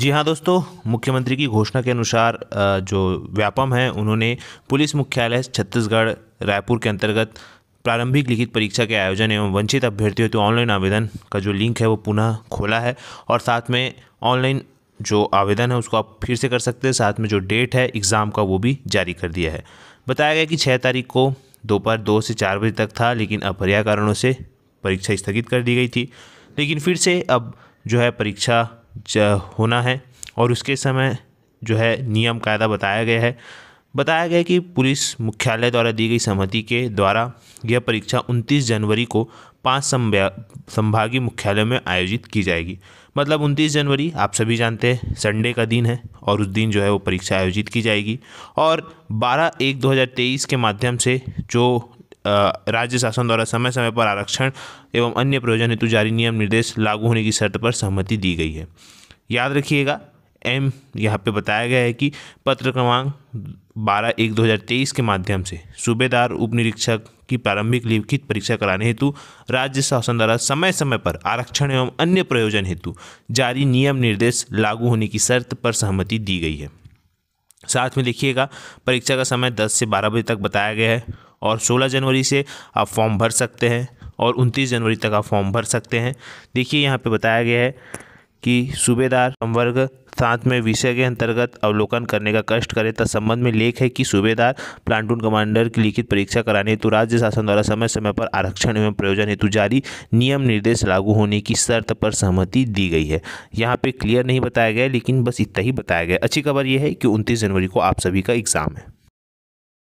जी हाँ दोस्तों मुख्यमंत्री की घोषणा के अनुसार जो व्यापम है उन्होंने पुलिस मुख्यालय छत्तीसगढ़ रायपुर के अंतर्गत प्रारंभिक लिखित परीक्षा के आयोजन एवं वंचित अभ्यर्थियों तो ऑनलाइन आवेदन का जो लिंक है वो पुनः खोला है और साथ में ऑनलाइन जो आवेदन है उसको आप फिर से कर सकते हैं साथ में जो डेट है एग्ज़ाम का वो भी जारी कर दिया है बताया गया कि छः तारीख को दोपहर दो से चार बजे तक था लेकिन अपरिया कारणों से परीक्षा स्थगित कर दी गई थी लेकिन फिर से अब जो है परीक्षा होना है और उसके समय जो है नियम कायदा बताया गया है बताया गया कि पुलिस मुख्यालय द्वारा दी गई सहमति के द्वारा यह परीक्षा 29 जनवरी को पांच संभागीय मुख्यालयों में आयोजित की जाएगी मतलब 29 जनवरी आप सभी जानते हैं संडे का दिन है और उस दिन जो है वो परीक्षा आयोजित की जाएगी और 12 एक 2023 के माध्यम से जो राज्य शासन द्वारा समय समय पर आरक्षण एवं अन्य प्रयोजन हेतु जारी नियम निर्देश लागू होने की शर्त पर सहमति दी गई है याद रखिएगा एम यहाँ पे बताया गया है कि पत्र क्रमांक बारह एक दो हज़ार तेईस के माध्यम से सूबेदार उप निरीक्षक की प्रारंभिक लिखित परीक्षा कराने हेतु राज्य शासन द्वारा समय समय पर आरक्षण एवं अन्य प्रयोजन हेतु जारी नियम निर्देश लागू होने की शर्त पर सहमति दी गई है साथ में देखिएगा परीक्षा का समय 10 से 12 बजे तक बताया गया है और 16 जनवरी से आप फॉर्म भर सकते हैं और 29 जनवरी तक आप फॉर्म भर सकते हैं देखिए यहाँ पे बताया गया है कि सूबेदार संवर्ग साथ में विषय के अंतर्गत अवलोकन करने का कष्ट करें तथा संबंध में लेख है कि सूबेदार प्लांटून कमांडर की लिखित परीक्षा कराने हेतु राज्य शासन द्वारा समय समय पर आरक्षण एवं प्रयोजन हेतु जारी नियम निर्देश लागू होने की शर्त पर सहमति दी गई है यहाँ पे क्लियर नहीं बताया गया लेकिन बस इतना ही बताया गया अच्छी खबर यह है कि उनतीस जनवरी को आप सभी का एग्ज़ाम है